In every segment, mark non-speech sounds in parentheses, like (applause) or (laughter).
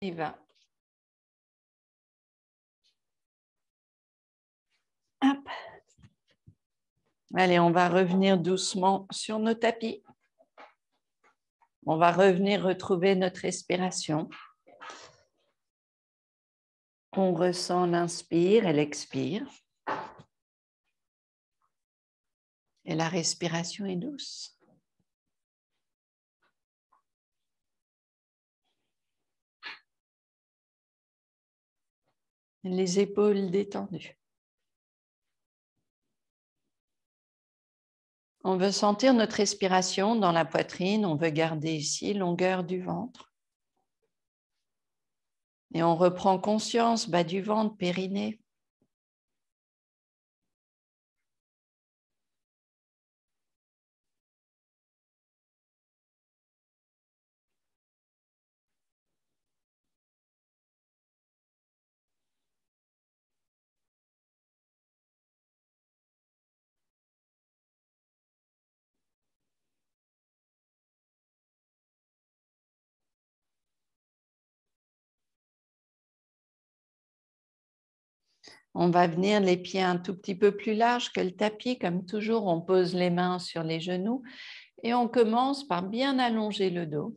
Allez, on va revenir doucement sur nos tapis. On va revenir retrouver notre respiration. On ressent l'inspire et l'expire. Et la respiration est douce. les épaules détendues. On veut sentir notre respiration dans la poitrine, on veut garder ici longueur du ventre. Et on reprend conscience bas du ventre, périnée. On va venir les pieds un tout petit peu plus larges que le tapis. Comme toujours, on pose les mains sur les genoux et on commence par bien allonger le dos.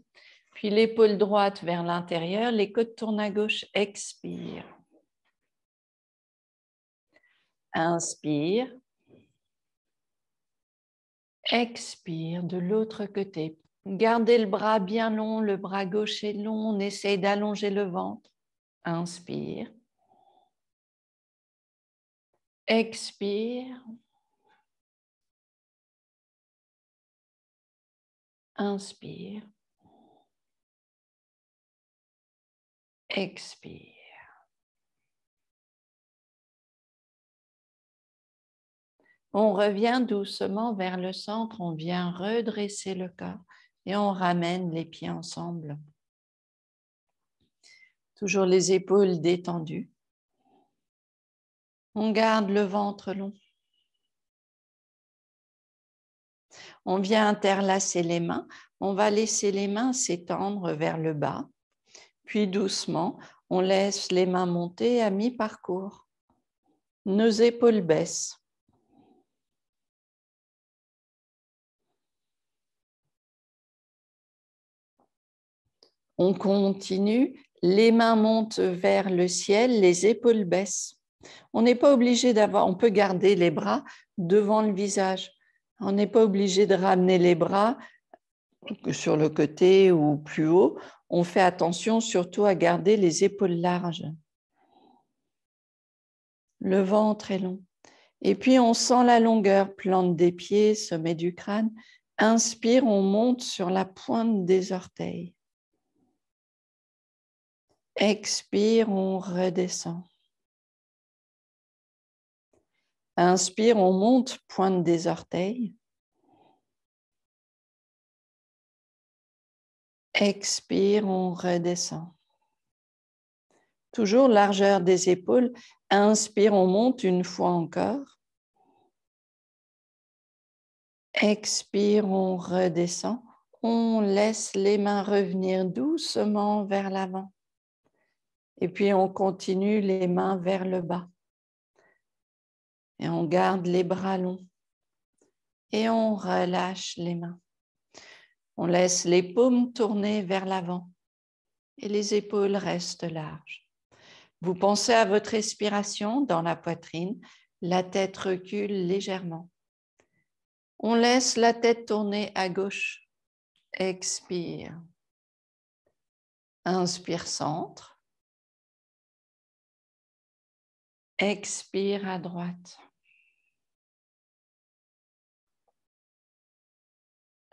Puis l'épaule droite vers l'intérieur, les côtes tournent à gauche, expire. Inspire. Expire de l'autre côté. Gardez le bras bien long, le bras gauche est long, on essaye d'allonger le ventre. Inspire. Expire. Inspire. Expire. On revient doucement vers le centre, on vient redresser le corps et on ramène les pieds ensemble. Toujours les épaules détendues. On garde le ventre long. On vient interlacer les mains. On va laisser les mains s'étendre vers le bas. Puis doucement, on laisse les mains monter à mi-parcours. Nos épaules baissent. On continue. Les mains montent vers le ciel, les épaules baissent. On n'est pas obligé d'avoir, on peut garder les bras devant le visage. On n'est pas obligé de ramener les bras sur le côté ou plus haut. On fait attention surtout à garder les épaules larges. Le ventre est long. Et puis on sent la longueur, plante des pieds, sommet du crâne. Inspire, on monte sur la pointe des orteils. Expire, on redescend. Inspire, on monte, pointe des orteils. Expire, on redescend. Toujours largeur des épaules. Inspire, on monte une fois encore. Expire, on redescend. On laisse les mains revenir doucement vers l'avant. Et puis on continue les mains vers le bas. Et on garde les bras longs. Et on relâche les mains. On laisse les paumes tourner vers l'avant et les épaules restent larges. Vous pensez à votre respiration dans la poitrine, la tête recule légèrement. On laisse la tête tourner à gauche. Expire. Inspire centre. Expire à droite.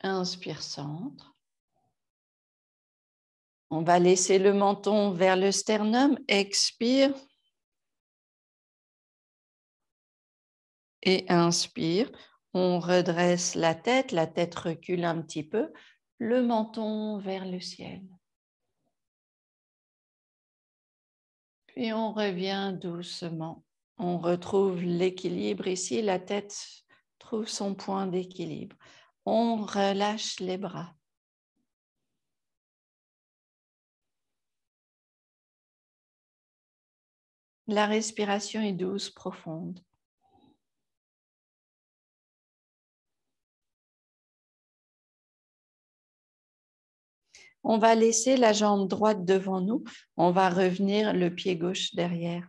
Inspire centre. On va laisser le menton vers le sternum. Expire. Et inspire. On redresse la tête. La tête recule un petit peu. Le menton vers le ciel. Puis on revient doucement. On retrouve l'équilibre ici. La tête trouve son point d'équilibre on relâche les bras. La respiration est douce, profonde. On va laisser la jambe droite devant nous. On va revenir le pied gauche derrière.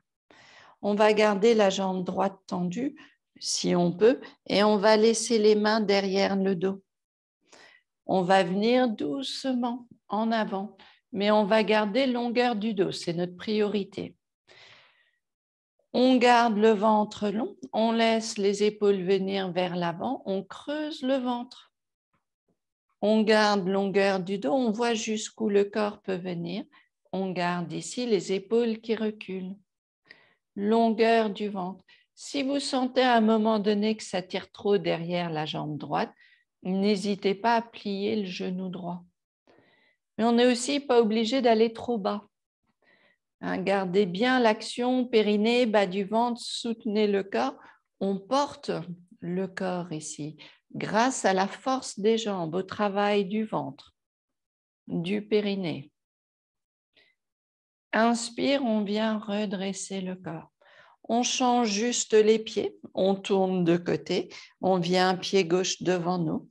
On va garder la jambe droite tendue si on peut, et on va laisser les mains derrière le dos. On va venir doucement en avant, mais on va garder longueur du dos, c'est notre priorité. On garde le ventre long, on laisse les épaules venir vers l'avant, on creuse le ventre. On garde longueur du dos, on voit jusqu'où le corps peut venir. On garde ici les épaules qui reculent. Longueur du ventre. Si vous sentez à un moment donné que ça tire trop derrière la jambe droite, n'hésitez pas à plier le genou droit. Mais on n'est aussi pas obligé d'aller trop bas. Hein, gardez bien l'action, périnée, bas du ventre, soutenez le corps. On porte le corps ici grâce à la force des jambes, au travail du ventre, du périnée. Inspire, on vient redresser le corps on change juste les pieds, on tourne de côté, on vient pied gauche devant nous.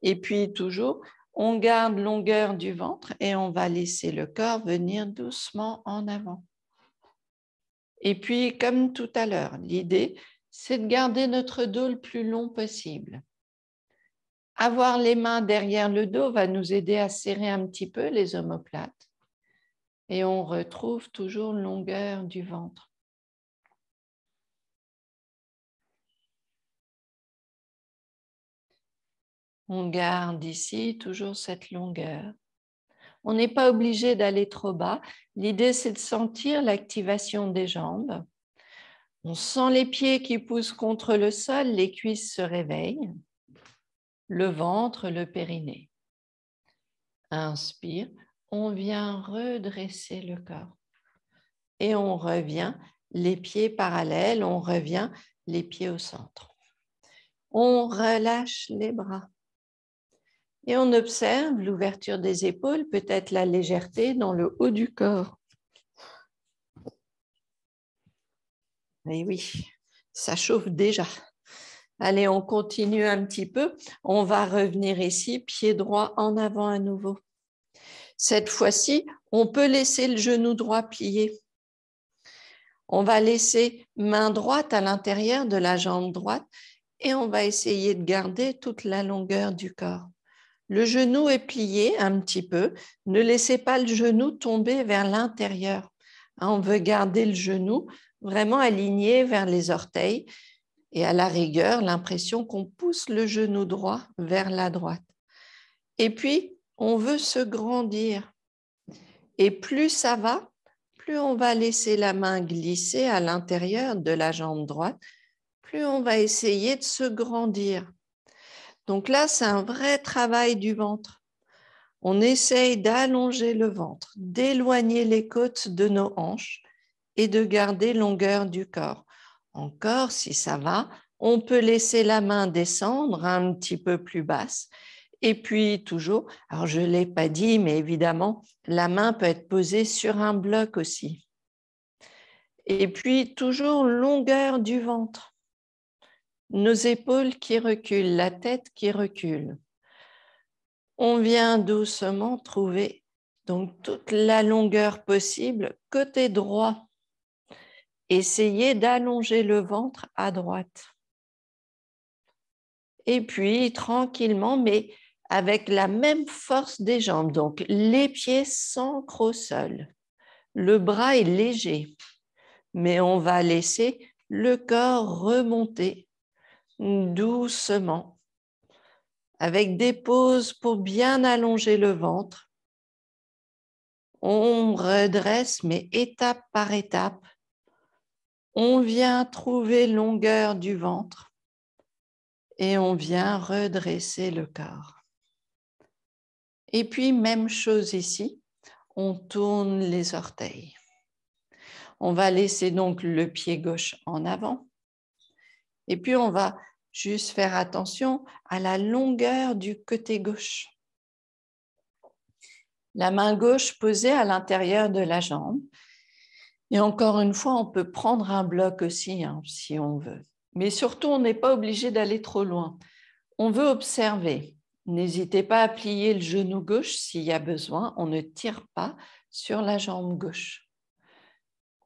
Et puis toujours, on garde longueur du ventre et on va laisser le corps venir doucement en avant. Et puis, comme tout à l'heure, l'idée, c'est de garder notre dos le plus long possible. Avoir les mains derrière le dos va nous aider à serrer un petit peu les omoplates. Et on retrouve toujours longueur du ventre. On garde ici toujours cette longueur. On n'est pas obligé d'aller trop bas. L'idée, c'est de sentir l'activation des jambes. On sent les pieds qui poussent contre le sol, les cuisses se réveillent, le ventre, le périnée. Inspire, on vient redresser le corps. Et on revient, les pieds parallèles, on revient, les pieds au centre. On relâche les bras et on observe l'ouverture des épaules, peut-être la légèreté dans le haut du corps. Et eh oui, ça chauffe déjà. Allez, on continue un petit peu. On va revenir ici, pied droit en avant à nouveau. Cette fois-ci, on peut laisser le genou droit plié. On va laisser main droite à l'intérieur de la jambe droite et on va essayer de garder toute la longueur du corps. Le genou est plié un petit peu. Ne laissez pas le genou tomber vers l'intérieur. Hein, on veut garder le genou vraiment aligné vers les orteils et à la rigueur, l'impression qu'on pousse le genou droit vers la droite. Et puis, on veut se grandir. Et plus ça va, plus on va laisser la main glisser à l'intérieur de la jambe droite, plus on va essayer de se grandir. Donc là, c'est un vrai travail du ventre. On essaye d'allonger le ventre, d'éloigner les côtes de nos hanches et de garder longueur du corps. Encore, si ça va, on peut laisser la main descendre un petit peu plus basse. Et puis toujours, alors je ne l'ai pas dit, mais évidemment, la main peut être posée sur un bloc aussi. Et puis toujours longueur du ventre nos épaules qui reculent, la tête qui recule. On vient doucement trouver donc toute la longueur possible côté droit. Essayez d'allonger le ventre à droite. Et puis tranquillement, mais avec la même force des jambes, donc les pieds sans au Le bras est léger, mais on va laisser le corps remonter doucement, avec des pauses pour bien allonger le ventre. On redresse, mais étape par étape. On vient trouver longueur du ventre et on vient redresser le corps. Et puis, même chose ici, on tourne les orteils. On va laisser donc le pied gauche en avant. Et puis, on va Juste faire attention à la longueur du côté gauche. La main gauche posée à l'intérieur de la jambe. Et encore une fois, on peut prendre un bloc aussi hein, si on veut. Mais surtout, on n'est pas obligé d'aller trop loin. On veut observer. N'hésitez pas à plier le genou gauche s'il y a besoin. On ne tire pas sur la jambe gauche.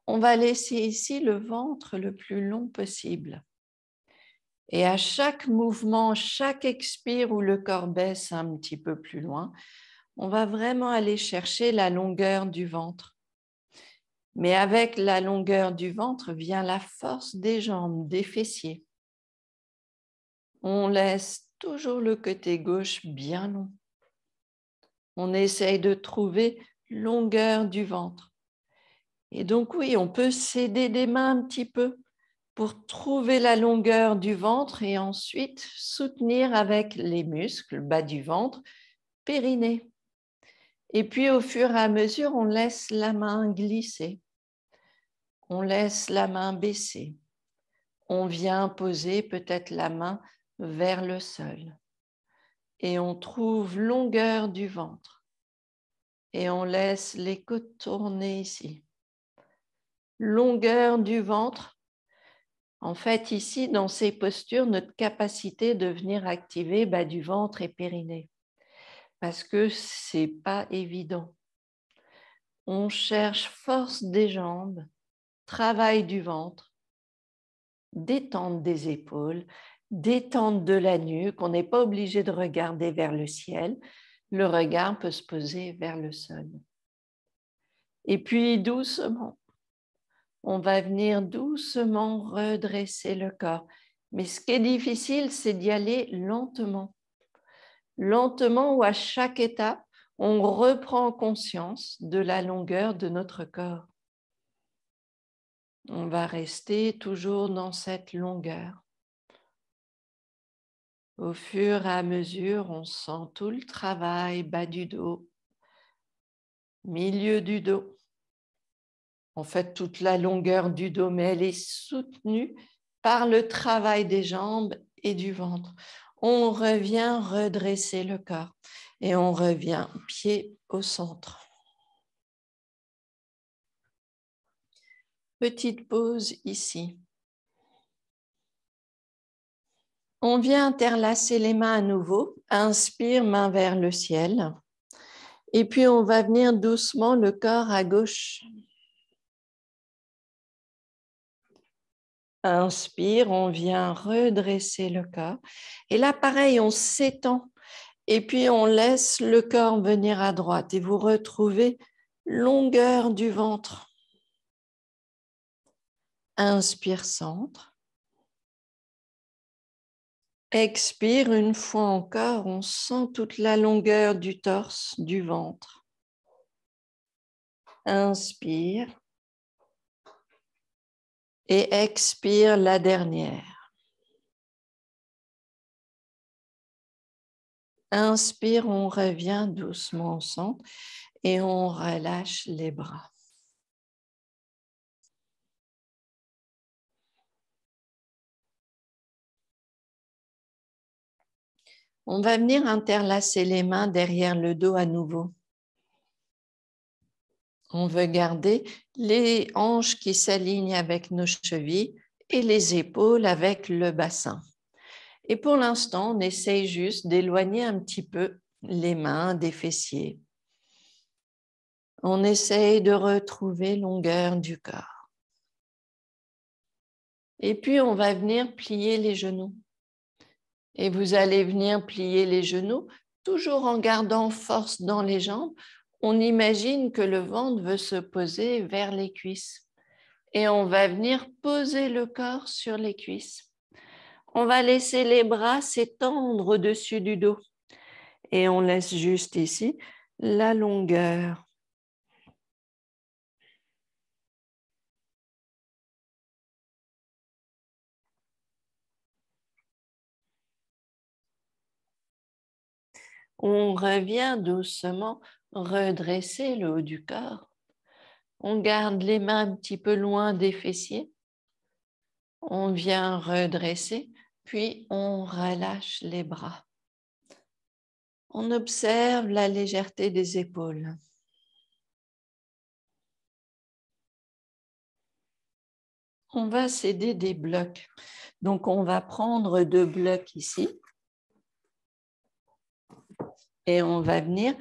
On va laisser ici le ventre le plus long possible. Et à chaque mouvement, chaque expire où le corps baisse un petit peu plus loin, on va vraiment aller chercher la longueur du ventre. Mais avec la longueur du ventre vient la force des jambes, des fessiers. On laisse toujours le côté gauche bien long. On essaye de trouver longueur du ventre. Et donc oui, on peut céder des mains un petit peu pour trouver la longueur du ventre et ensuite soutenir avec les muscles bas du ventre, périnée. Et puis au fur et à mesure, on laisse la main glisser. On laisse la main baisser. On vient poser peut-être la main vers le sol. Et on trouve longueur du ventre. Et on laisse les côtes tourner ici. Longueur du ventre en fait, ici, dans ces postures, notre capacité de venir activer bah, du ventre est périnée, parce que c'est pas évident. On cherche force des jambes, travail du ventre, détente des épaules, détente de la nuque. On n'est pas obligé de regarder vers le ciel. Le regard peut se poser vers le sol. Et puis doucement, on va venir doucement redresser le corps. Mais ce qui est difficile, c'est d'y aller lentement. Lentement ou à chaque étape, on reprend conscience de la longueur de notre corps. On va rester toujours dans cette longueur. Au fur et à mesure, on sent tout le travail bas du dos, milieu du dos en fait, toute la longueur du dos, elle est soutenue par le travail des jambes et du ventre. On revient redresser le corps et on revient pied au centre. Petite pause ici. On vient interlacer les mains à nouveau. Inspire, main vers le ciel. Et puis on va venir doucement le corps à gauche Inspire, on vient redresser le corps. Et là, pareil, on s'étend et puis on laisse le corps venir à droite et vous retrouvez longueur du ventre. Inspire centre. Expire une fois encore, on sent toute la longueur du torse, du ventre. Inspire et expire la dernière. Inspire, on revient doucement au centre et on relâche les bras. On va venir interlacer les mains derrière le dos à nouveau. On veut garder les hanches qui s'alignent avec nos chevilles et les épaules avec le bassin. Et pour l'instant, on essaye juste d'éloigner un petit peu les mains des fessiers. On essaye de retrouver longueur du corps. Et puis, on va venir plier les genoux. Et vous allez venir plier les genoux, toujours en gardant force dans les jambes on imagine que le ventre veut se poser vers les cuisses et on va venir poser le corps sur les cuisses. On va laisser les bras s'étendre au-dessus du dos et on laisse juste ici la longueur. On revient doucement redresser le haut du corps. On garde les mains un petit peu loin des fessiers. On vient redresser, puis on relâche les bras. On observe la légèreté des épaules. On va céder des blocs. Donc on va prendre deux blocs ici. Et on va venir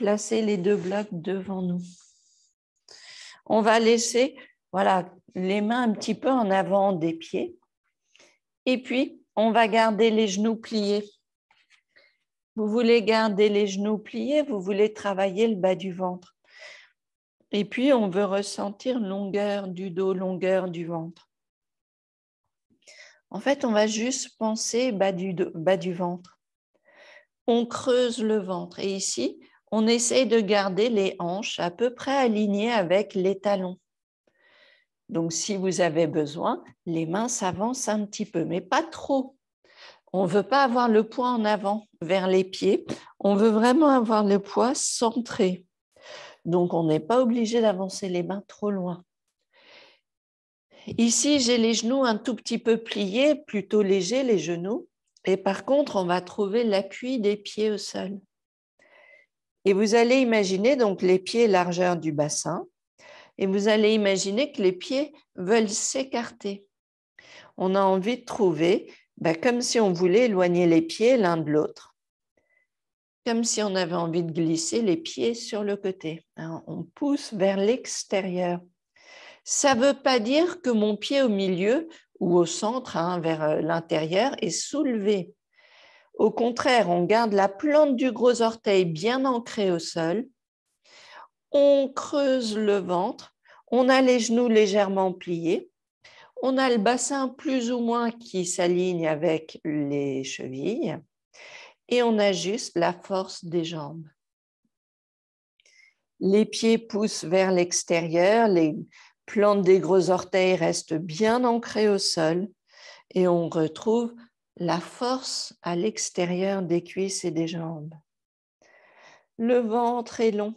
placer les deux blocs devant nous. On va laisser voilà, les mains un petit peu en avant des pieds. Et puis, on va garder les genoux pliés. Vous voulez garder les genoux pliés, vous voulez travailler le bas du ventre. Et puis, on veut ressentir longueur du dos, longueur du ventre. En fait, on va juste penser bas du, bas du ventre. On creuse le ventre. Et ici, on essaye de garder les hanches à peu près alignées avec les talons. Donc, si vous avez besoin, les mains s'avancent un petit peu, mais pas trop. On ne veut pas avoir le poids en avant vers les pieds, on veut vraiment avoir le poids centré. Donc, on n'est pas obligé d'avancer les mains trop loin. Ici, j'ai les genoux un tout petit peu pliés, plutôt légers les genoux. Et par contre, on va trouver l'appui des pieds au sol. Et vous allez imaginer donc les pieds largeur du bassin. Et vous allez imaginer que les pieds veulent s'écarter. On a envie de trouver, ben, comme si on voulait éloigner les pieds l'un de l'autre, comme si on avait envie de glisser les pieds sur le côté. Hein, on pousse vers l'extérieur. Ça ne veut pas dire que mon pied au milieu ou au centre, hein, vers euh, l'intérieur, est soulevé. Au contraire, on garde la plante du gros orteil bien ancrée au sol. On creuse le ventre. On a les genoux légèrement pliés. On a le bassin plus ou moins qui s'aligne avec les chevilles. Et on ajuste la force des jambes. Les pieds poussent vers l'extérieur. Les plantes des gros orteils restent bien ancrées au sol. Et on retrouve la force à l'extérieur des cuisses et des jambes. Le ventre est long.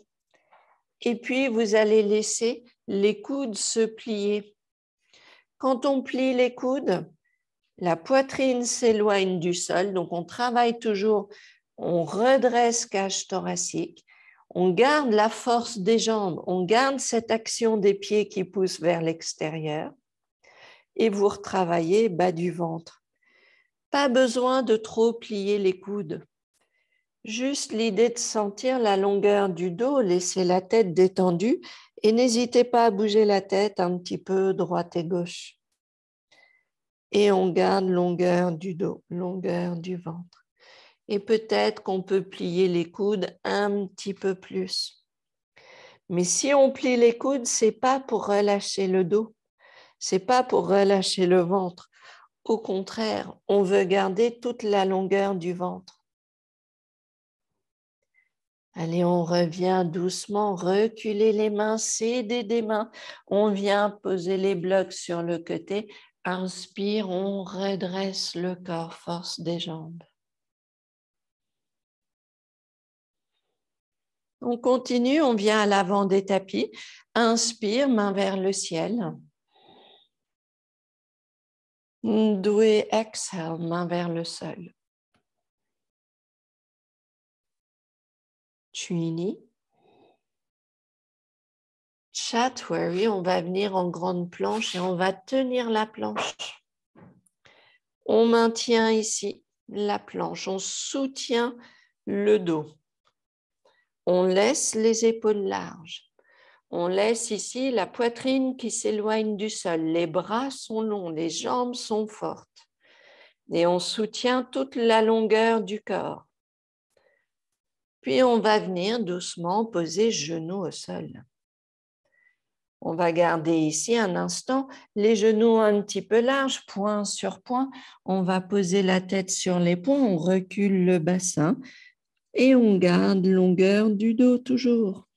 Et puis, vous allez laisser les coudes se plier. Quand on plie les coudes, la poitrine s'éloigne du sol, donc on travaille toujours, on redresse cage thoracique, on garde la force des jambes, on garde cette action des pieds qui poussent vers l'extérieur, et vous retravaillez bas du ventre. Pas besoin de trop plier les coudes. Juste l'idée de sentir la longueur du dos, laisser la tête détendue et n'hésitez pas à bouger la tête un petit peu droite et gauche. Et on garde longueur du dos, longueur du ventre. Et peut-être qu'on peut plier les coudes un petit peu plus. Mais si on plie les coudes, c'est pas pour relâcher le dos, c'est pas pour relâcher le ventre, au contraire, on veut garder toute la longueur du ventre. Allez, on revient doucement, reculer les mains, céder des mains. On vient poser les blocs sur le côté. Inspire, on redresse le corps, force des jambes. On continue, on vient à l'avant des tapis. Inspire, main vers le ciel. Doué exhale, main vers le sol. Trini. Chatwari, on va venir en grande planche et on va tenir la planche. On maintient ici la planche, on soutient le dos. On laisse les épaules larges. On laisse ici la poitrine qui s'éloigne du sol. Les bras sont longs, les jambes sont fortes. Et on soutient toute la longueur du corps. Puis on va venir doucement poser genoux au sol. On va garder ici un instant les genoux un petit peu larges, point sur point. On va poser la tête sur les poings, on recule le bassin et on garde longueur du dos toujours.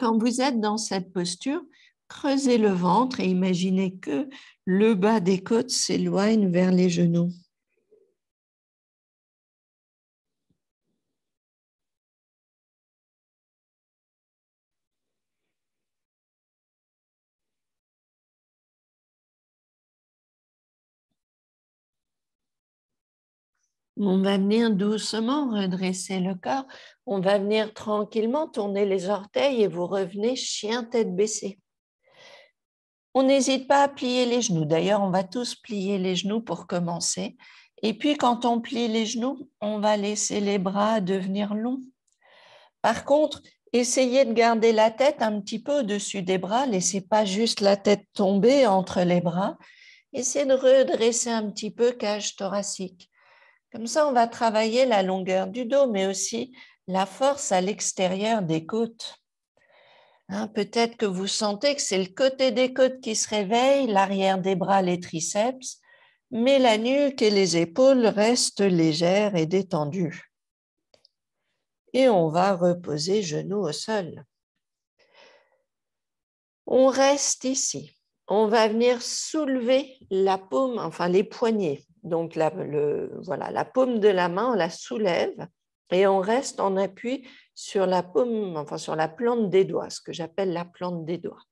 Quand vous êtes dans cette posture, creusez le ventre et imaginez que le bas des côtes s'éloigne vers les genoux. On va venir doucement redresser le corps. On va venir tranquillement tourner les orteils et vous revenez chien tête baissée. On n'hésite pas à plier les genoux. D'ailleurs, on va tous plier les genoux pour commencer. Et puis, quand on plie les genoux, on va laisser les bras devenir longs. Par contre, essayez de garder la tête un petit peu au-dessus des bras. Laissez pas juste la tête tomber entre les bras. Essayez de redresser un petit peu cage thoracique. Comme ça, on va travailler la longueur du dos, mais aussi la force à l'extérieur des côtes. Hein, peut-être que vous sentez que c'est le côté des côtes qui se réveille, l'arrière des bras, les triceps, mais la nuque et les épaules restent légères et détendues. Et on va reposer genoux au sol. On reste ici. On va venir soulever la paume, enfin les poignets, donc la, voilà, la paume de la main, on la soulève et on reste en appui sur la paume, enfin sur la plante des doigts, ce que j'appelle la plante des doigts.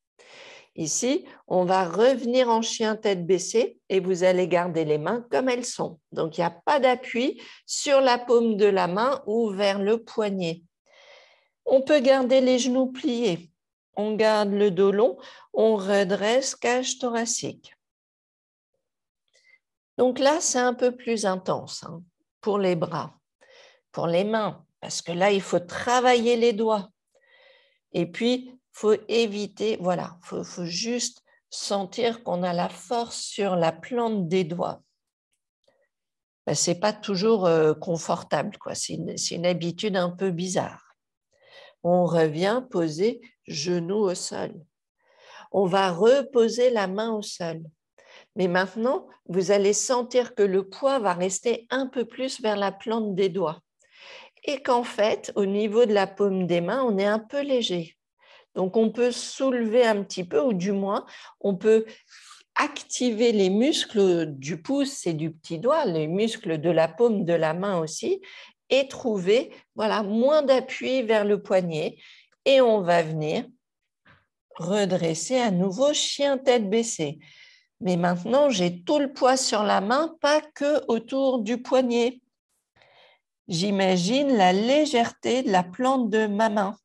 Ici, on va revenir en chien tête baissée et vous allez garder les mains comme elles sont. Donc, il n'y a pas d'appui sur la paume de la main ou vers le poignet. On peut garder les genoux pliés. On garde le dos long. On redresse cage thoracique. Donc là, c'est un peu plus intense hein, pour les bras, pour les mains, parce que là, il faut travailler les doigts. Et puis, faut éviter, voilà, faut, faut juste sentir qu'on a la force sur la plante des doigts. Ben, Ce n'est pas toujours euh, confortable, quoi. C'est une, une, habitude un peu bizarre. On revient poser genou au sol. On va reposer la main au sol. Mais maintenant, vous allez sentir que le poids va rester un peu plus vers la plante des doigts. Et qu'en fait, au niveau de la paume des mains, on est un peu léger. Donc, on peut soulever un petit peu, ou du moins, on peut activer les muscles du pouce et du petit doigt, les muscles de la paume de la main aussi, et trouver voilà, moins d'appui vers le poignet. Et on va venir redresser à nouveau chien tête baissée mais maintenant j'ai tout le poids sur la main, pas que autour du poignet. J'imagine la légèreté de la plante de ma main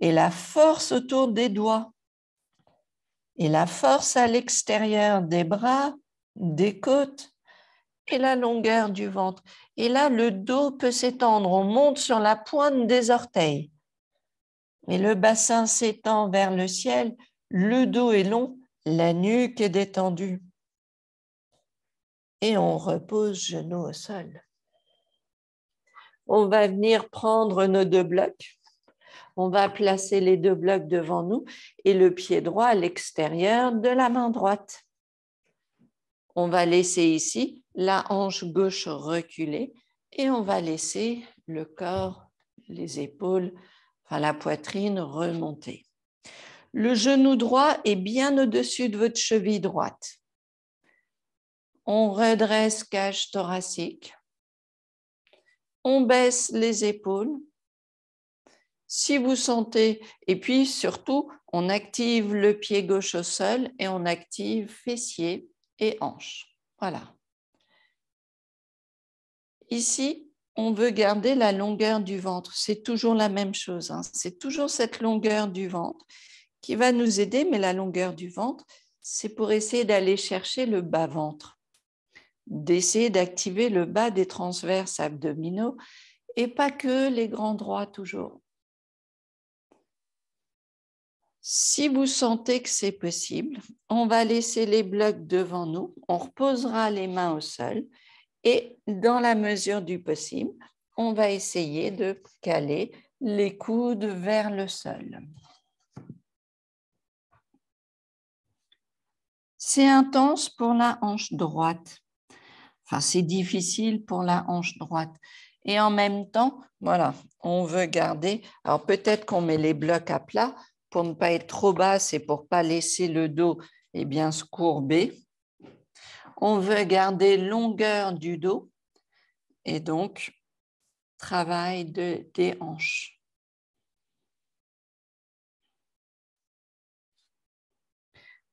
et la force autour des doigts et la force à l'extérieur des bras, des côtes et la longueur du ventre. Et là, le dos peut s'étendre, on monte sur la pointe des orteils. et le bassin s'étend vers le ciel, le dos est long, la nuque est détendue et on repose genou au sol. On va venir prendre nos deux blocs. On va placer les deux blocs devant nous et le pied droit à l'extérieur de la main droite. On va laisser ici la hanche gauche reculée et on va laisser le corps, les épaules, enfin la poitrine remonter. Le genou droit est bien au-dessus de votre cheville droite. On redresse cage thoracique. On baisse les épaules. Si vous sentez, et puis surtout, on active le pied gauche au sol et on active fessier et hanche. Voilà. Ici, on veut garder la longueur du ventre. C'est toujours la même chose. Hein. C'est toujours cette longueur du ventre va nous aider, mais la longueur du ventre, c'est pour essayer d'aller chercher le bas-ventre, d'essayer d'activer le bas des transverses abdominaux et pas que les grands droits toujours. Si vous sentez que c'est possible, on va laisser les blocs devant nous, on reposera les mains au sol et dans la mesure du possible, on va essayer de caler les coudes vers le sol. C'est intense pour la hanche droite. Enfin, c'est difficile pour la hanche droite. Et en même temps, voilà, on veut garder. Alors peut-être qu'on met les blocs à plat pour ne pas être trop basse et pour ne pas laisser le dos eh bien, se courber. On veut garder longueur du dos et donc travail de, des hanches.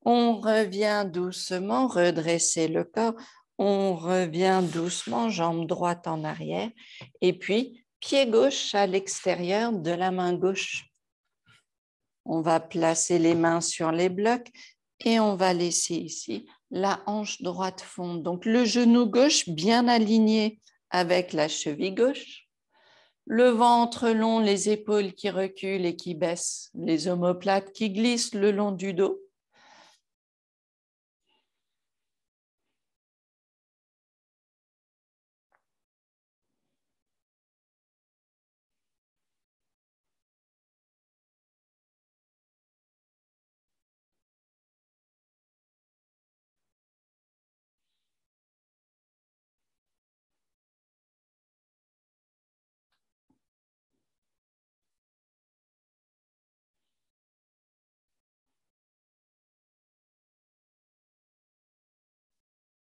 On revient doucement, redresser le corps. On revient doucement, jambe droite en arrière. Et puis, pied gauche à l'extérieur de la main gauche. On va placer les mains sur les blocs et on va laisser ici la hanche droite fond. Donc, le genou gauche bien aligné avec la cheville gauche. Le ventre long, les épaules qui reculent et qui baissent, les omoplates qui glissent le long du dos.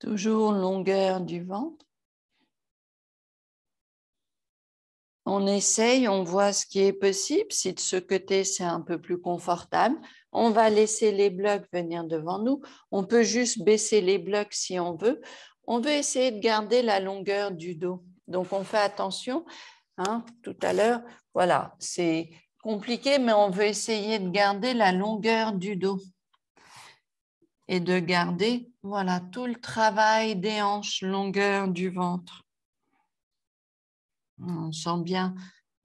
Toujours longueur du ventre. On essaye, on voit ce qui est possible. Si de ce côté, c'est un peu plus confortable, on va laisser les blocs venir devant nous. On peut juste baisser les blocs si on veut. On veut essayer de garder la longueur du dos. Donc, on fait attention. Hein, tout à l'heure, voilà, c'est compliqué, mais on veut essayer de garder la longueur du dos et de garder voilà tout le travail des hanches, longueur du ventre. On sent bien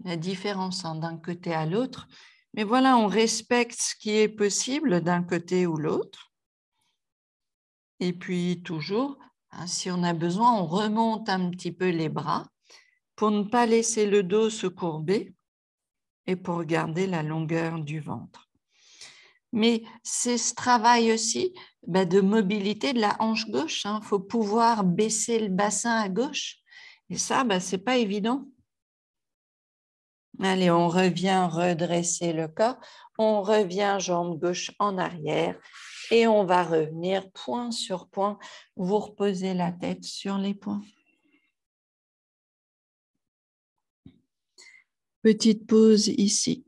la différence hein, d'un côté à l'autre, mais voilà, on respecte ce qui est possible d'un côté ou l'autre. Et puis toujours, hein, si on a besoin, on remonte un petit peu les bras pour ne pas laisser le dos se courber et pour garder la longueur du ventre mais c'est ce travail aussi bah, de mobilité de la hanche gauche. Il hein. faut pouvoir baisser le bassin à gauche. Et ça, bah, ce n'est pas évident. Allez, on revient redresser le corps. On revient jambe gauche en arrière. Et on va revenir point sur point. Vous reposez la tête sur les points. Petite pause ici.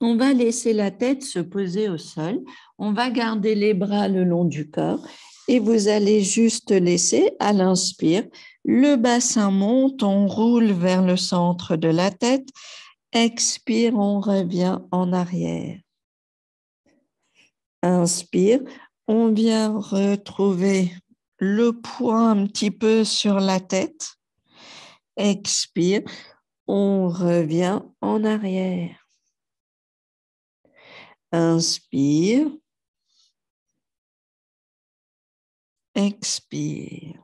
On va laisser la tête se poser au sol. On va garder les bras le long du corps et vous allez juste laisser à l'inspire. Le bassin monte, on roule vers le centre de la tête. Expire, on revient en arrière. Inspire, on vient retrouver le poids un petit peu sur la tête. Expire, on revient en arrière. Inspire. Expire.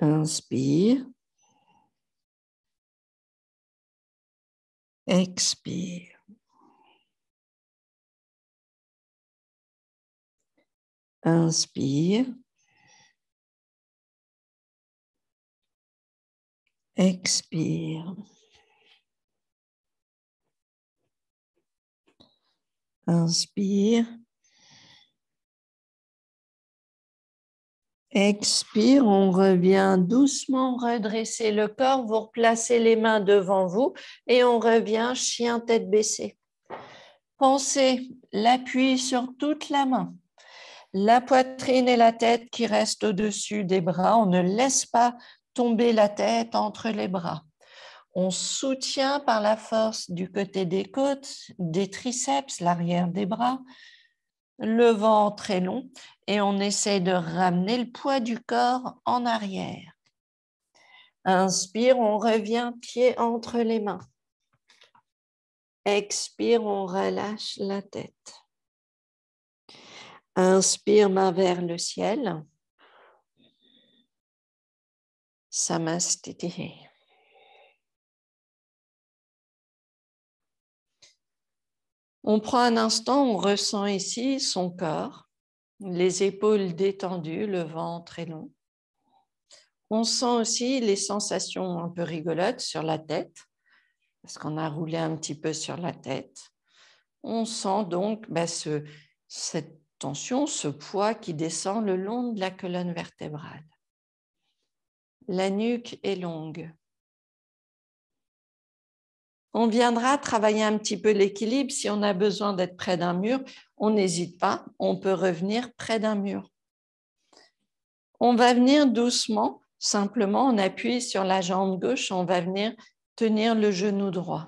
Inspire. Expire. Inspire. Expire. Inspire. Expire, on revient doucement redresser le corps, vous replacez les mains devant vous et on revient chien tête baissée. Pensez l'appui sur toute la main, la poitrine et la tête qui restent au-dessus des bras. On ne laisse pas tomber la tête entre les bras. On soutient par la force du côté des côtes, des triceps, l'arrière des bras, le ventre est long et on essaie de ramener le poids du corps en arrière. Inspire, on revient pied entre les mains. Expire, on relâche la tête. Inspire, main vers le ciel. Samastiti. On prend un instant, on ressent ici son corps, les épaules détendues, le ventre est long. On sent aussi les sensations un peu rigolotes sur la tête, parce qu'on a roulé un petit peu sur la tête. On sent donc bah, cette tension, ce poids qui descend le long de la colonne vertébrale. La nuque est longue. On viendra travailler un petit peu l'équilibre. Si on a besoin d'être près d'un mur, on n'hésite pas, on peut revenir près d'un mur. On va venir doucement, simplement, on appuie sur la jambe gauche, on va venir tenir le genou droit.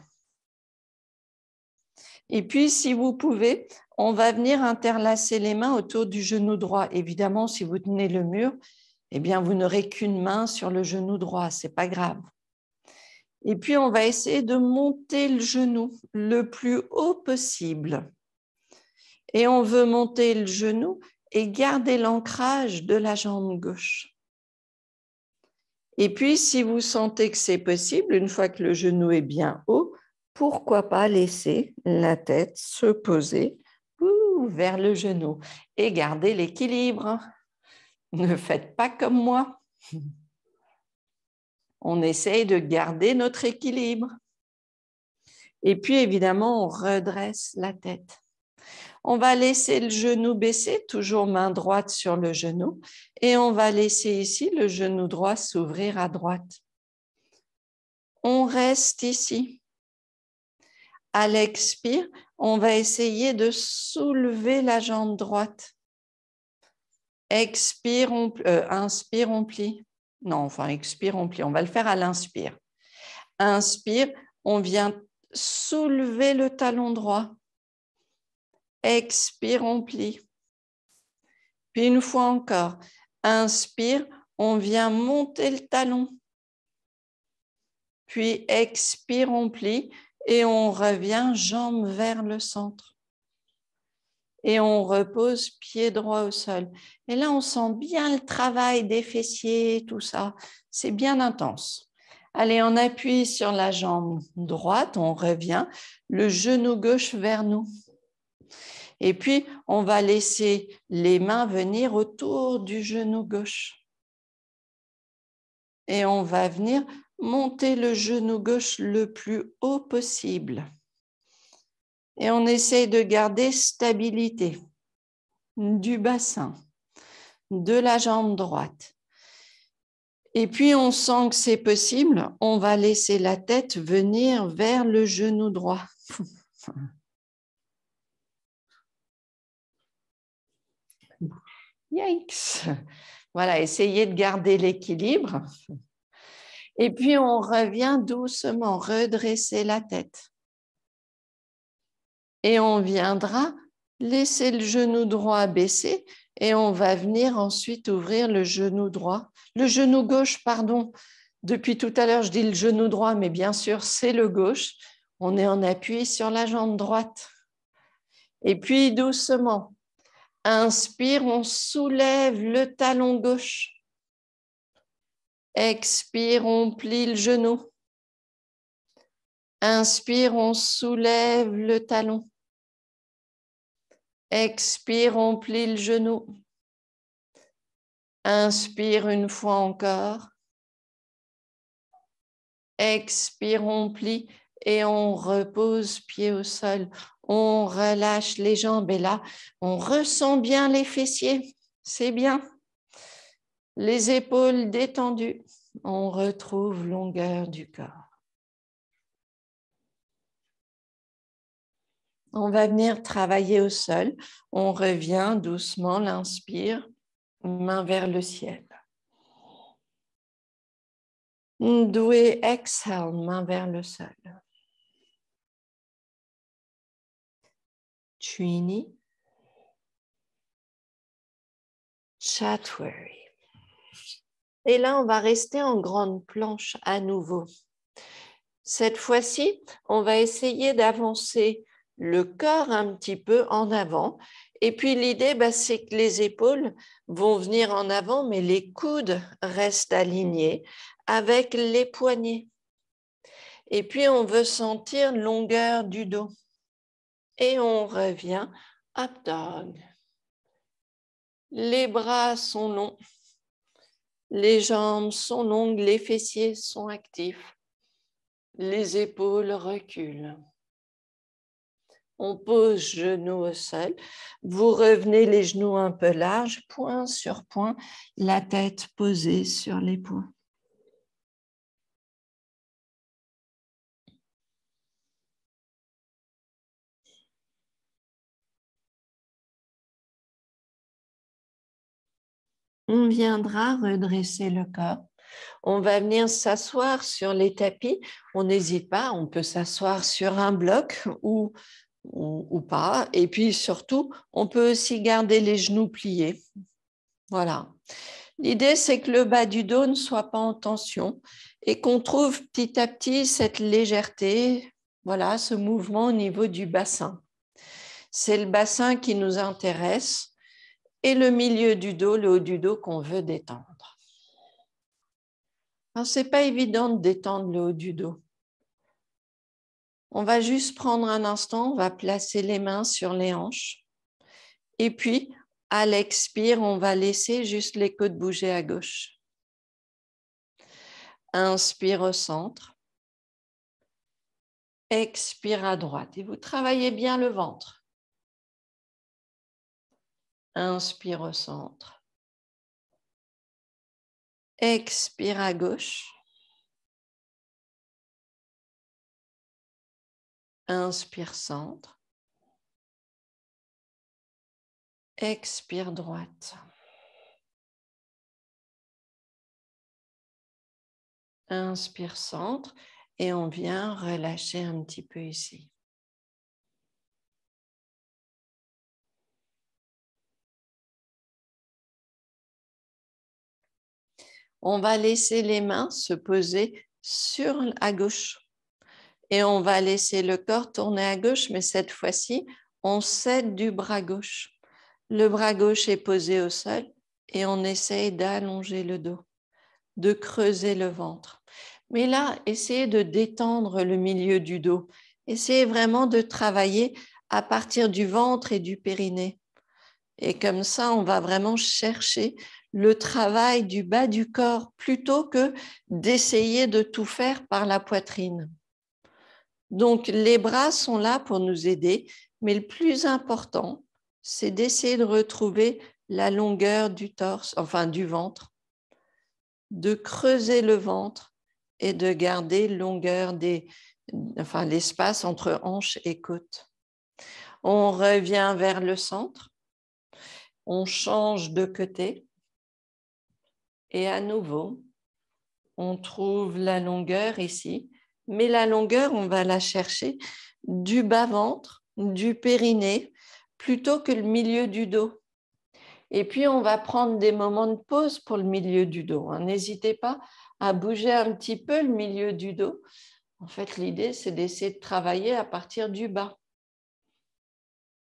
Et puis, si vous pouvez, on va venir interlacer les mains autour du genou droit. Évidemment, si vous tenez le mur, eh bien, vous n'aurez qu'une main sur le genou droit, c'est pas grave. Et puis, on va essayer de monter le genou le plus haut possible. Et on veut monter le genou et garder l'ancrage de la jambe gauche. Et puis, si vous sentez que c'est possible, une fois que le genou est bien haut, pourquoi pas laisser la tête se poser vers le genou et garder l'équilibre. Ne faites pas comme moi on essaye de garder notre équilibre. Et puis évidemment, on redresse la tête. On va laisser le genou baisser, toujours main droite sur le genou, et on va laisser ici le genou droit s'ouvrir à droite. On reste ici. À l'expire, on va essayer de soulever la jambe droite. Expire, on, euh, inspire, on plie. Non, enfin, expire, on plie. On va le faire à l'inspire. Inspire, on vient soulever le talon droit. Expire, on plie. Puis une fois encore, inspire, on vient monter le talon. Puis expire, on plie et on revient jambes vers le centre et on repose pied droit au sol. Et là, on sent bien le travail des fessiers, tout ça. C'est bien intense. Allez, on appuie sur la jambe droite, on revient, le genou gauche vers nous. Et puis, on va laisser les mains venir autour du genou gauche. Et on va venir monter le genou gauche le plus haut possible et on essaie de garder stabilité du bassin, de la jambe droite. Et puis on sent que c'est possible, on va laisser la tête venir vers le genou droit. (laughs) Yikes. Voilà, essayez de garder l'équilibre. Et puis on revient doucement, redresser la tête et on viendra laisser le genou droit baisser et on va venir ensuite ouvrir le genou droit, le genou gauche, pardon. Depuis tout à l'heure, je dis le genou droit, mais bien sûr, c'est le gauche. On est en appui sur la jambe droite. Et puis doucement, inspire, on soulève le talon gauche. Expire, on plie le genou. Inspire, on soulève le talon. Expire, on plie le genou. Inspire une fois encore. Expire, on plie et on repose pied au sol. On relâche les jambes et là, on ressent bien les fessiers. C'est bien. Les épaules détendues. On retrouve longueur du corps. On va venir travailler au sol. On revient doucement, l'inspire, main vers le ciel. Doué, exhale, main vers le sol. Trini. Chatwari. Et là, on va rester en grande planche à nouveau. Cette fois-ci, on va essayer d'avancer le corps un petit peu en avant. Et puis l'idée, bah, c'est que les épaules vont venir en avant, mais les coudes restent alignés avec les poignets. Et puis on veut sentir longueur du dos. Et on revient, up dog. Les bras sont longs, les jambes sont longues, les fessiers sont actifs, les épaules reculent on pose genoux au sol, vous revenez les genoux un peu larges, point sur point, la tête posée sur les poings. On viendra redresser le corps. On va venir s'asseoir sur les tapis. On n'hésite pas, on peut s'asseoir sur un bloc ou ou, pas. Et puis surtout, on peut aussi garder les genoux pliés. Voilà. L'idée, c'est que le bas du dos ne soit pas en tension et qu'on trouve petit à petit cette légèreté, voilà, ce mouvement au niveau du bassin. C'est le bassin qui nous intéresse et le milieu du dos, le haut du dos qu'on veut détendre. Ce n'est pas évident de détendre le haut du dos. On va juste prendre un instant, on va placer les mains sur les hanches. Et puis, à l'expire, on va laisser juste les côtes bouger à gauche. Inspire au centre. Expire à droite. Et vous travaillez bien le ventre. Inspire au centre. Expire à gauche. Inspire centre. Expire droite. Inspire centre et on vient relâcher un petit peu ici. On va laisser les mains se poser sur à gauche et on va laisser le corps tourner à gauche, mais cette fois-ci, on cède du bras gauche. Le bras gauche est posé au sol et on essaye d'allonger le dos, de creuser le ventre. Mais là, essayez de détendre le milieu du dos. Essayez vraiment de travailler à partir du ventre et du périnée. Et comme ça, on va vraiment chercher le travail du bas du corps plutôt que d'essayer de tout faire par la poitrine. Donc les bras sont là pour nous aider, mais le plus important, c'est d'essayer de retrouver la longueur du torse, enfin du ventre, de creuser le ventre et de garder longueur enfin l'espace entre hanches et côte. On revient vers le centre, on change de côté et à nouveau, on trouve la longueur ici mais la longueur, on va la chercher du bas-ventre, du périnée, plutôt que le milieu du dos. Et puis, on va prendre des moments de pause pour le milieu du dos. Hein. N'hésitez pas à bouger un petit peu le milieu du dos. En fait, l'idée, c'est d'essayer de travailler à partir du bas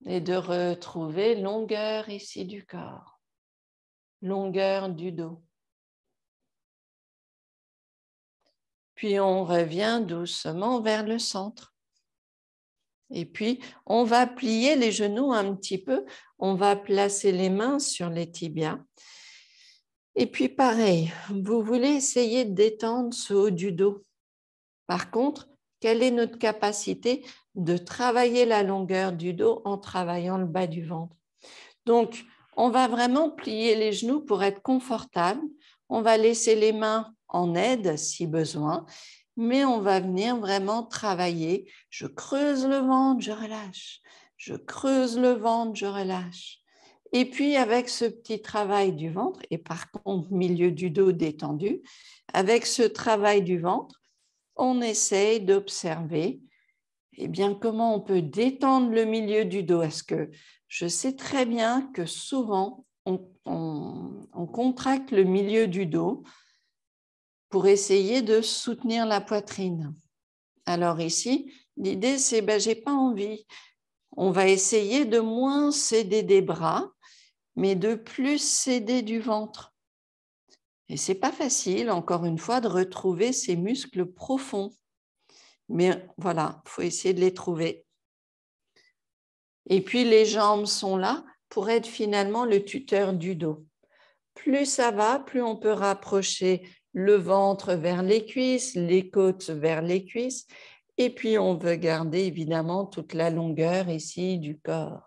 et de retrouver longueur ici du corps, longueur du dos. puis on revient doucement vers le centre. Et puis, on va plier les genoux un petit peu, on va placer les mains sur les tibias. Et puis, pareil, vous voulez essayer de d'étendre ce haut du dos. Par contre, quelle est notre capacité de travailler la longueur du dos en travaillant le bas du ventre Donc, on va vraiment plier les genoux pour être confortable. On va laisser les mains en aide si besoin, mais on va venir vraiment travailler. Je creuse le ventre, je relâche. Je creuse le ventre, je relâche. Et puis avec ce petit travail du ventre, et par contre milieu du dos détendu, avec ce travail du ventre, on essaye d'observer et eh bien, comment on peut détendre le milieu du dos. Est-ce que je sais très bien que souvent on contracte le milieu du dos pour essayer de soutenir la poitrine. Alors ici, l'idée, c'est ben, j'ai pas envie. On va essayer de moins céder des bras, mais de plus céder du ventre. Et c'est pas facile, encore une fois, de retrouver ces muscles profonds. Mais voilà, faut essayer de les trouver. Et puis les jambes sont là pour être finalement le tuteur du dos. Plus ça va, plus on peut rapprocher le ventre vers les cuisses, les côtes vers les cuisses. Et puis, on veut garder évidemment toute la longueur ici du corps.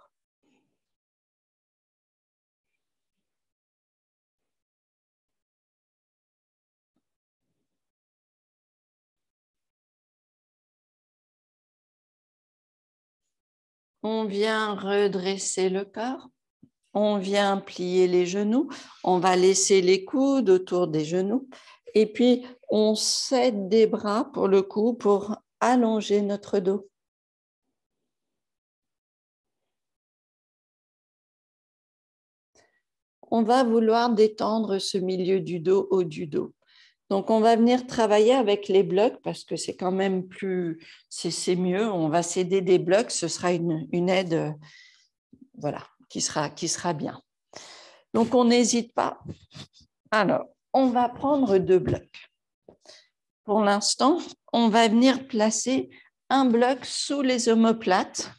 On vient redresser le corps. On vient plier les genoux. On va laisser les coudes autour des genoux. Et puis, on cède des bras pour le coup pour allonger notre dos. On va vouloir détendre ce milieu du dos au du dos. Donc, on va venir travailler avec les blocs parce que c'est quand même plus, c'est mieux. On va céder des blocs, ce sera une, aide, voilà, qui sera, qui sera bien. Donc, on n'hésite pas. Alors, on va prendre deux blocs. Pour l'instant, on va venir placer un bloc sous les omoplates.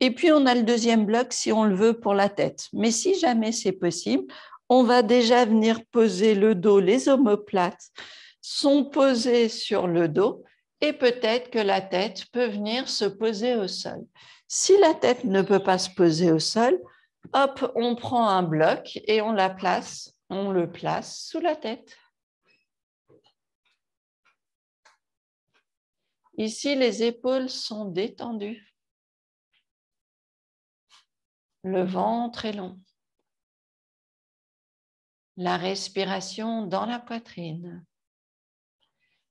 Et puis, on a le deuxième bloc si on le veut pour la tête. Mais si jamais c'est possible, on va déjà venir poser le dos. Les omoplates sont posées sur le dos et peut-être que la tête peut venir se poser au sol. Si la tête ne peut pas se poser au sol, hop, on prend un bloc et on la place on le place sous la tête. Ici, les épaules sont détendues. Le ventre est long. La respiration dans la poitrine.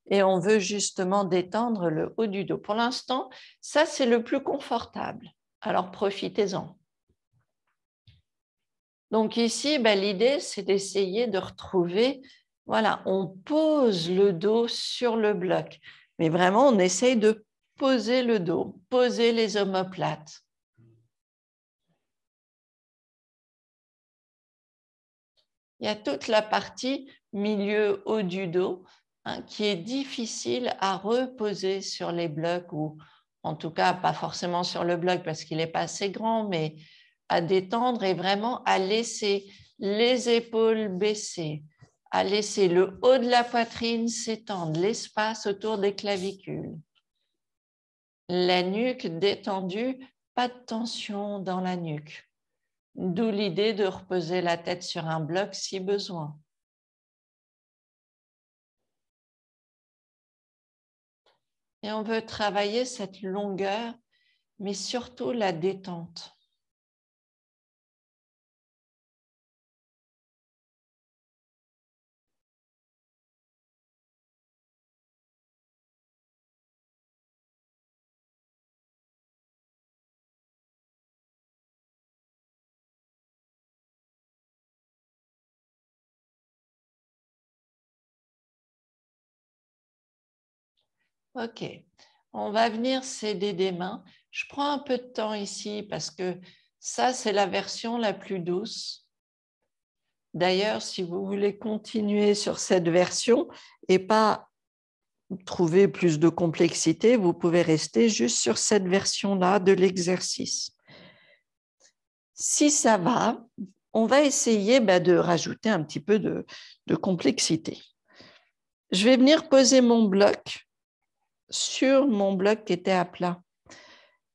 Et on veut justement détendre le haut du dos. Pour l'instant, ça, c'est le plus confortable. Alors profitez-en. Donc ici, ben, l'idée, c'est d'essayer de retrouver, voilà, on pose le dos sur le bloc, mais vraiment, on essaye de poser le dos, poser les omoplates. Il y a toute la partie milieu haut du dos hein, qui est difficile à reposer sur les blocs ou en tout cas pas forcément sur le bloc parce qu'il n'est pas assez grand, mais à détendre et vraiment à laisser les épaules baisser, à laisser le haut de la poitrine s'étendre, l'espace autour des clavicules. La nuque détendue, pas de tension dans la nuque. D'où l'idée de reposer la tête sur un bloc si besoin. Et on veut travailler cette longueur, mais surtout la détente. OK, on va venir céder des mains. Je prends un peu de temps ici parce que ça, c'est la version la plus douce. D'ailleurs, si vous voulez continuer sur cette version et pas trouver plus de complexité, vous pouvez rester juste sur cette version-là de l'exercice. Si ça va, on va essayer bah, de rajouter un petit peu de complexité. Je vais venir poser mon bloc sur mon bloc qui était à plat.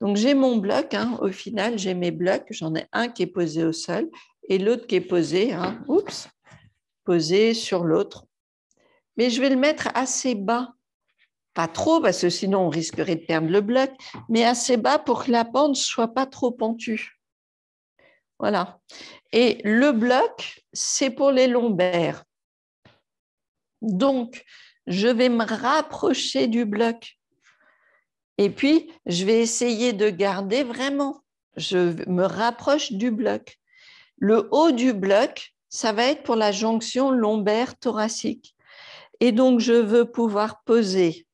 Donc j'ai mon bloc, hein. au final j'ai mes blocs, j'en ai un qui est posé au sol et l'autre qui est posé, hein. posé sur l'autre. Mais je vais le mettre assez bas, pas trop parce que sinon on risquerait de perdre le bloc, mais assez bas pour que la pente ne soit pas trop pentue. Voilà. Et le bloc, c'est pour les lombaires. Donc, je vais me rapprocher du bloc. Et puis, je vais essayer de garder vraiment. Je me rapproche du bloc. Le haut du bloc, ça va être pour la jonction lombaire-thoracique. Et donc, je veux pouvoir poser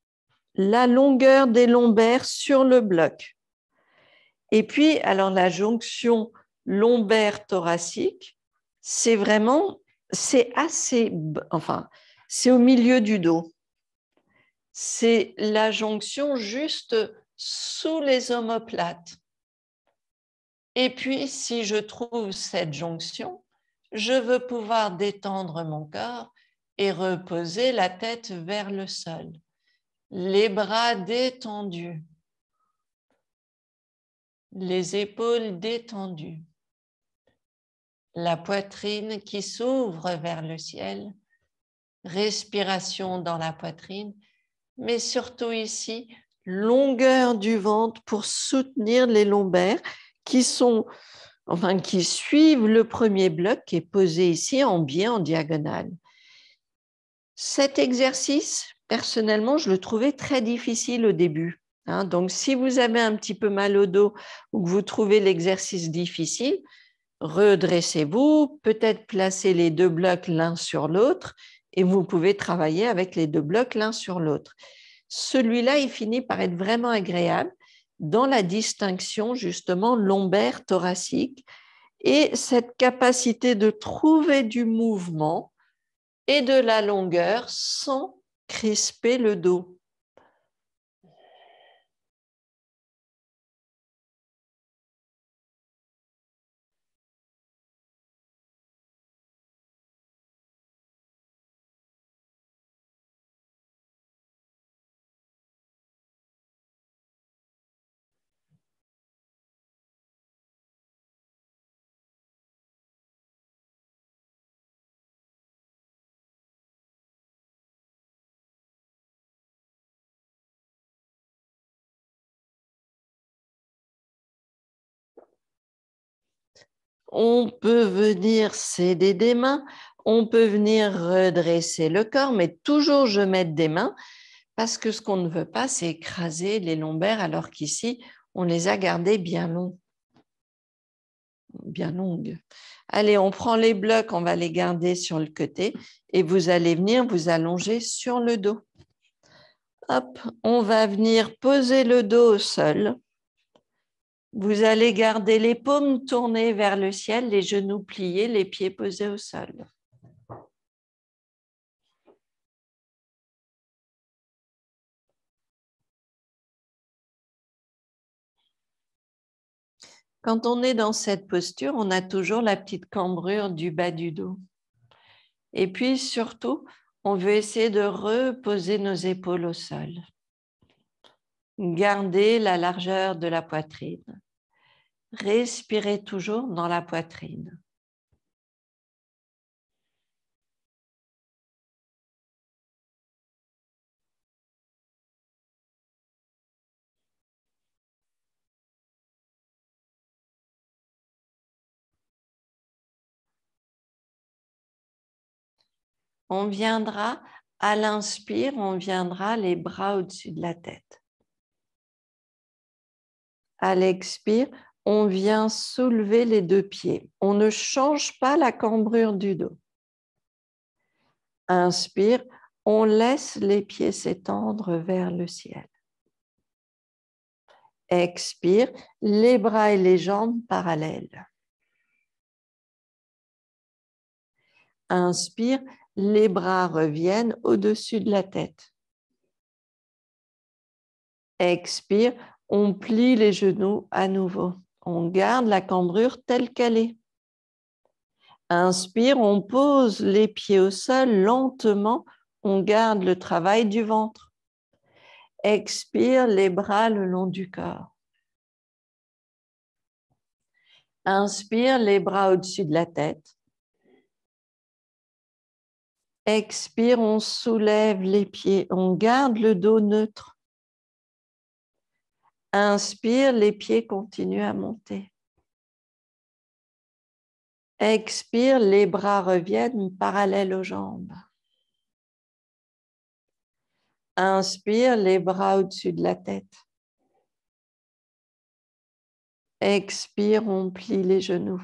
la longueur des lombaires sur le bloc. Et puis, alors la jonction lombaire-thoracique, c'est vraiment, c'est assez, enfin, c'est au milieu du dos. C'est la jonction juste sous les omoplates. Et puis, si je trouve cette jonction, je veux pouvoir détendre mon corps et reposer la tête vers le sol, les bras détendus, les épaules détendues, la poitrine qui s'ouvre vers le ciel respiration dans la poitrine, mais surtout ici, longueur du ventre pour soutenir les lombaires qui sont, enfin, qui suivent le premier bloc qui est posé ici en biais, en diagonale. Cet exercice, personnellement, je le trouvais très difficile au début. Hein. donc, si vous avez un petit peu mal au dos ou que vous trouvez l'exercice difficile, redressez-vous, peut-être placez les deux blocs l'un sur l'autre et vous pouvez travailler avec les deux blocs l'un sur l'autre. Celui-là, il finit par être vraiment agréable dans la distinction justement lombaire thoracique et cette capacité de trouver du mouvement et de la longueur sans crisper le dos. on peut venir céder des mains, on peut venir redresser le corps, mais toujours je mets des mains parce que ce qu'on ne veut pas, c'est écraser les lombaires alors qu'ici, on les a gardés bien longs. Bien longues. Allez, on prend les blocs, on va les garder sur le côté et vous allez venir vous allonger sur le dos. Hop, on va venir poser le dos au sol vous allez garder les paumes tournées vers le ciel, les genoux pliés, les pieds posés au sol. Quand on est dans cette posture, on a toujours la petite cambrure du bas du dos. Et puis surtout, on veut essayer de reposer nos épaules au sol. Garder la largeur de la poitrine. Respirez toujours dans la poitrine. On viendra à l'inspire, on viendra les bras au-dessus de la tête. À l'expire, on vient soulever les deux pieds. On ne change pas la cambrure du dos. Inspire, on laisse les pieds s'étendre vers le ciel. Expire, les bras et les jambes parallèles. Inspire, les bras reviennent au-dessus de la tête. Expire, on plie les genoux à nouveau on garde la cambrure telle qu'elle est. Inspire, on pose les pieds au sol lentement, on garde le travail du ventre. Expire les bras le long du corps. Inspire les bras au-dessus de la tête. Expire, on soulève les pieds, on garde le dos neutre. Inspire, les pieds continuent à monter. Expire, les bras reviennent parallèles aux jambes. Inspire, les bras au-dessus de la tête. Expire, on plie les genoux.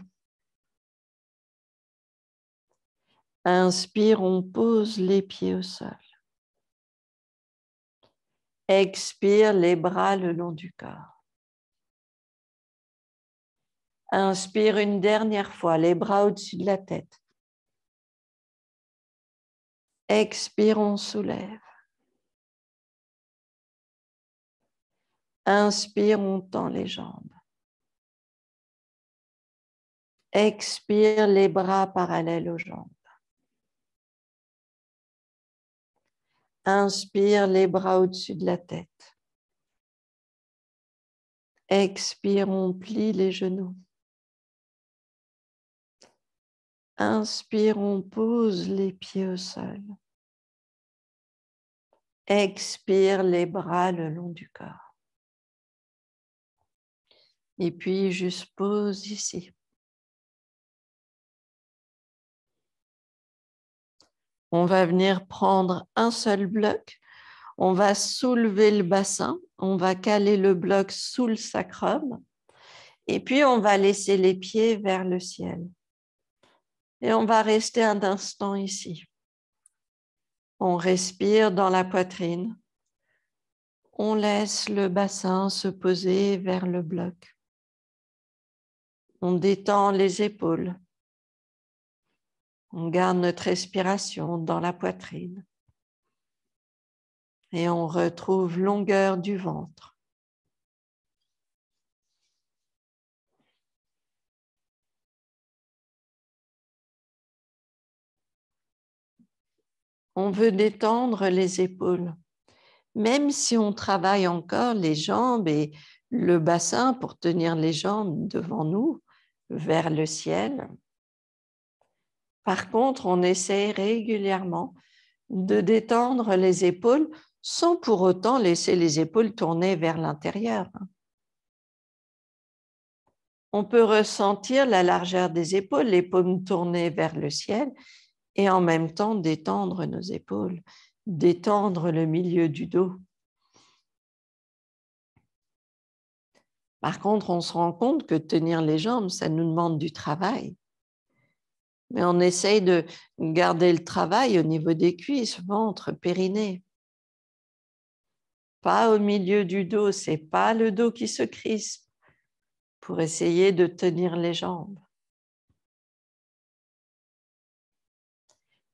Inspire, on pose les pieds au sol. Expire les bras le long du corps. Inspire une dernière fois, les bras au-dessus de la tête. Expire, on soulève. Inspire, on tend les jambes. Expire, les bras parallèles aux jambes. Inspire les bras au-dessus de la tête. Expire, on plie les genoux. Inspire, on pose les pieds au sol. Expire les bras le long du corps. Et puis, juste pose ici. On va venir prendre un seul bloc, on va soulever le bassin, on va caler le bloc sous le sacrum, et puis on va laisser les pieds vers le ciel. Et on va rester un instant ici. On respire dans la poitrine. On laisse le bassin se poser vers le bloc. On détend les épaules. On garde notre respiration dans la poitrine et on retrouve longueur du ventre. On veut détendre les épaules. Même si on travaille encore les jambes et le bassin pour tenir les jambes devant nous, vers le ciel, par contre, on essaie régulièrement de détendre les épaules sans pour autant laisser les épaules tourner vers l'intérieur. On peut ressentir la largeur des épaules, les paumes tournées vers le ciel et en même temps détendre nos épaules, détendre le milieu du dos. Par contre, on se rend compte que tenir les jambes, ça nous demande du travail mais on essaye de garder le travail au niveau des cuisses, ventre, périnée. Pas au milieu du dos, c'est pas le dos qui se crispe pour essayer de tenir les jambes.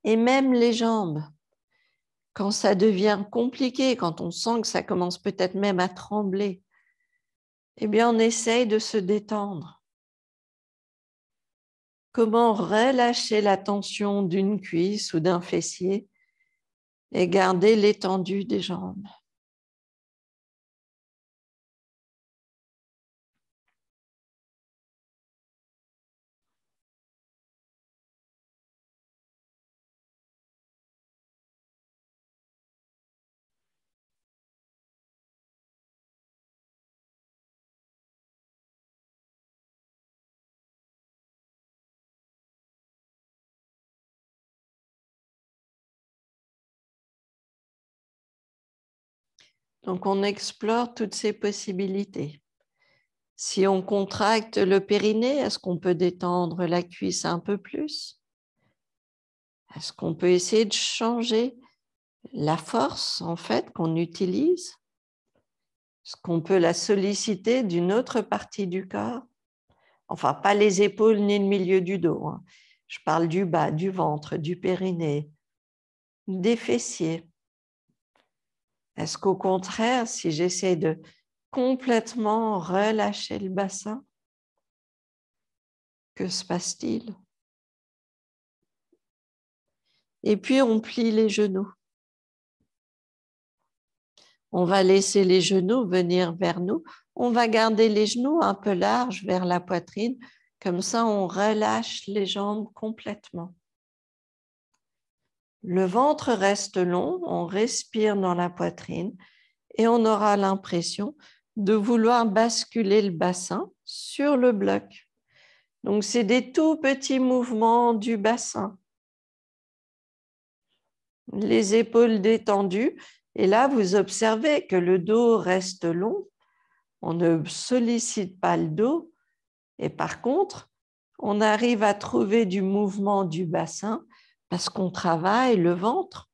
Et même les jambes, quand ça devient compliqué, quand on sent que ça commence peut-être même à trembler, eh bien on essaye de se détendre comment relâcher la tension d'une cuisse ou d'un fessier et garder l'étendue des jambes. Donc on explore toutes ces possibilités. Si on contracte le périnée, est-ce qu'on peut détendre la cuisse un peu plus Est-ce qu'on peut essayer de changer la force en fait qu'on utilise Est-ce qu'on peut la solliciter d'une autre partie du corps Enfin, pas les épaules ni le milieu du dos. Hein. Je parle du bas, du ventre, du périnée, des fessiers. Est-ce qu'au contraire, si j'essaie de complètement relâcher le bassin, que se passe-t-il Et puis on plie les genoux. On va laisser les genoux venir vers nous. On va garder les genoux un peu larges vers la poitrine. Comme ça, on relâche les jambes complètement. Le ventre reste long, on respire dans la poitrine et on aura l'impression de vouloir basculer le bassin sur le bloc. Donc c'est des tout petits mouvements du bassin. Les épaules détendues et là vous observez que le dos reste long. On ne sollicite pas le dos et par contre on arrive à trouver du mouvement du bassin parce qu'on travaille le ventre,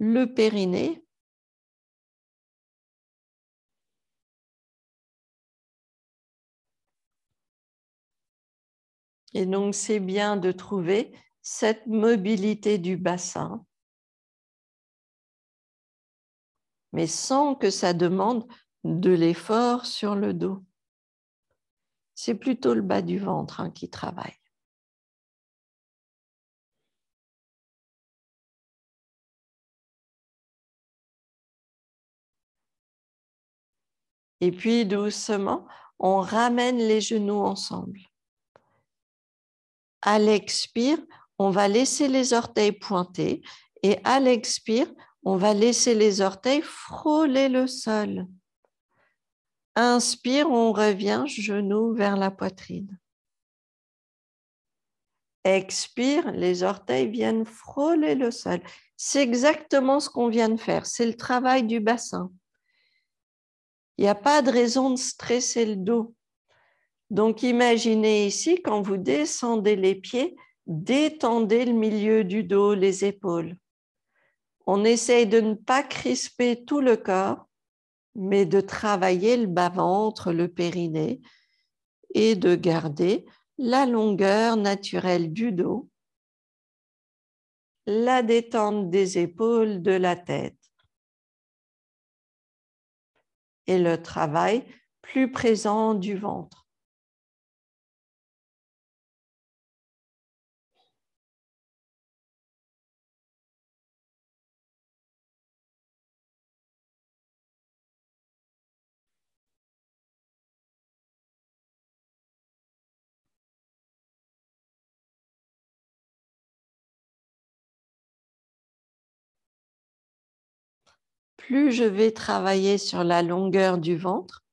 le périnée, Et donc, c'est bien de trouver cette mobilité du bassin, mais sans que ça demande de l'effort sur le dos. C'est plutôt le bas du ventre hein, qui travaille. Et puis doucement, on ramène les genoux ensemble. À l'expire, on va laisser les orteils pointer. et à l'expire, on va laisser les orteils frôler le sol. Inspire, on revient genoux vers la poitrine. Expire, les orteils viennent frôler le sol. C'est exactement ce qu'on vient de faire. C'est le travail du bassin. Il n'y a pas de raison de stresser le dos. Donc imaginez ici, quand vous descendez les pieds, détendez le milieu du dos, les épaules. On essaye de ne pas crisper tout le corps, mais de travailler le bas-ventre, le périnée, et de garder la longueur naturelle du dos, la détente des épaules, de la tête. et le travail plus présent du ventre. plus je vais travailler sur la longueur du ventre,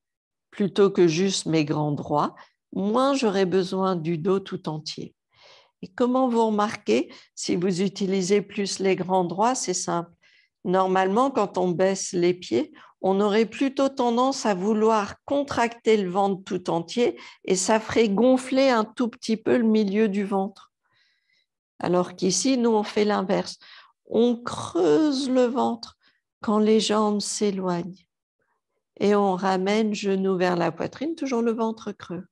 plutôt que juste mes grands droits, moins j'aurai besoin du dos tout entier. Et comment vous remarquez, si vous utilisez plus les grands droits, c'est simple. Normalement, quand on baisse les pieds, on aurait plutôt tendance à vouloir contracter le ventre tout entier et ça ferait gonfler un tout petit peu le milieu du ventre. Alors qu'ici, nous, on fait l'inverse. On creuse le ventre quand les jambes s'éloignent. Et on ramène genoux vers la poitrine, toujours le ventre creux.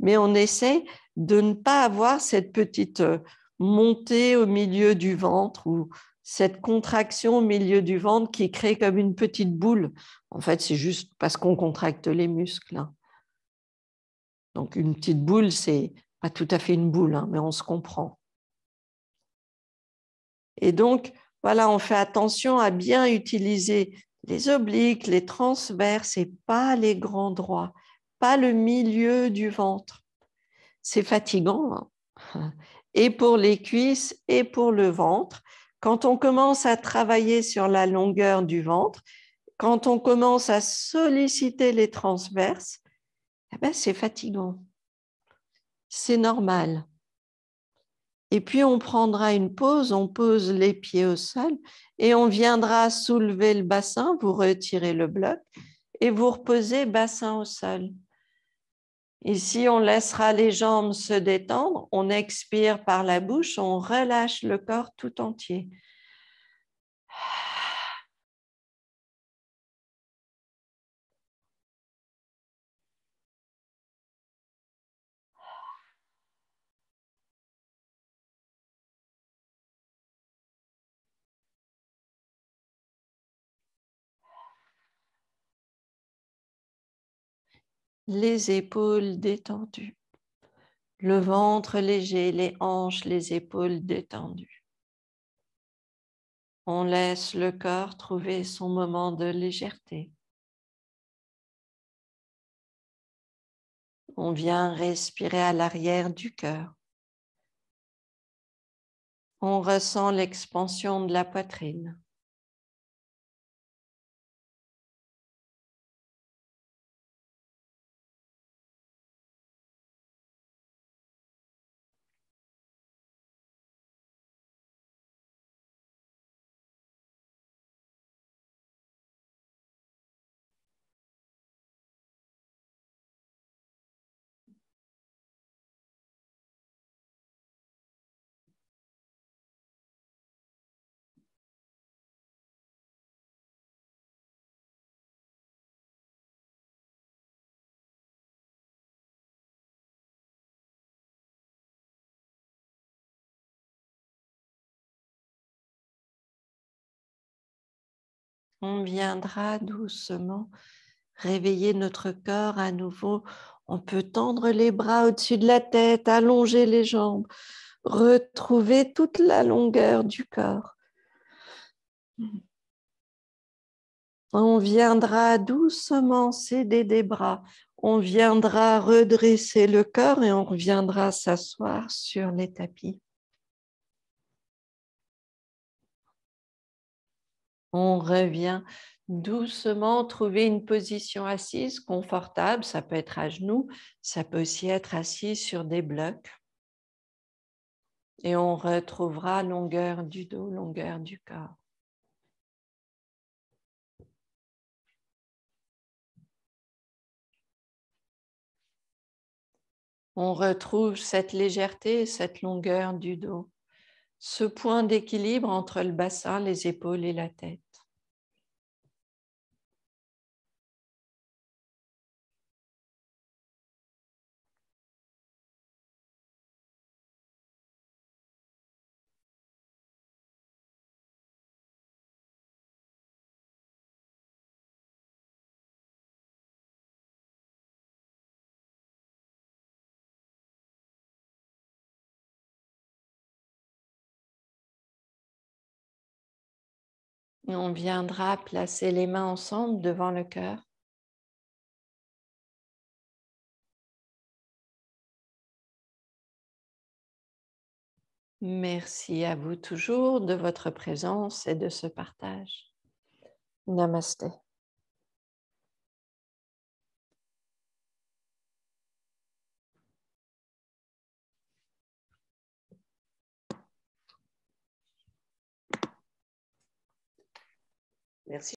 Mais on essaie de ne pas avoir cette petite euh, montée au milieu du ventre ou cette contraction au milieu du ventre qui crée comme une petite boule. En fait, c'est juste parce qu'on contracte les muscles. Hein. Donc une petite boule, c'est pas tout à fait une boule, hein, mais on se comprend. Et donc, voilà, on fait attention à bien utiliser les obliques, les transverses et pas les grands droits, pas le milieu du ventre. C'est fatigant. Hein. (laughs) et pour les cuisses et pour le ventre. Quand on commence à travailler sur la longueur du ventre, quand on commence à solliciter les transverses, eh ben, c'est fatigant. C'est normal. Et puis on prendra une pause, on pose les pieds au sol et on viendra soulever le bassin, vous retirez le bloc et vous reposez bassin au sol. Ici, on laissera les jambes se détendre, on expire par la bouche, on relâche le corps tout entier. les épaules détendues, le ventre léger, les hanches, les épaules détendues. On laisse le corps trouver son moment de légèreté. On vient respirer à l'arrière du cœur. On ressent l'expansion de la poitrine. on viendra doucement réveiller notre corps à nouveau. On peut tendre les bras au-dessus de la tête, allonger les jambes, retrouver toute la longueur du corps. On viendra doucement céder des bras. On viendra redresser le corps et on reviendra s'asseoir sur les tapis. On revient doucement trouver une position assise confortable. Ça peut être à genoux, ça peut aussi être assis sur des blocs. Et on retrouvera longueur du dos, longueur du corps. On retrouve cette légèreté, cette longueur du dos, ce point d'équilibre entre le bassin, les épaules et la tête. on viendra placer les mains ensemble devant le cœur. Merci à vous toujours de votre présence et de ce partage. Namaste.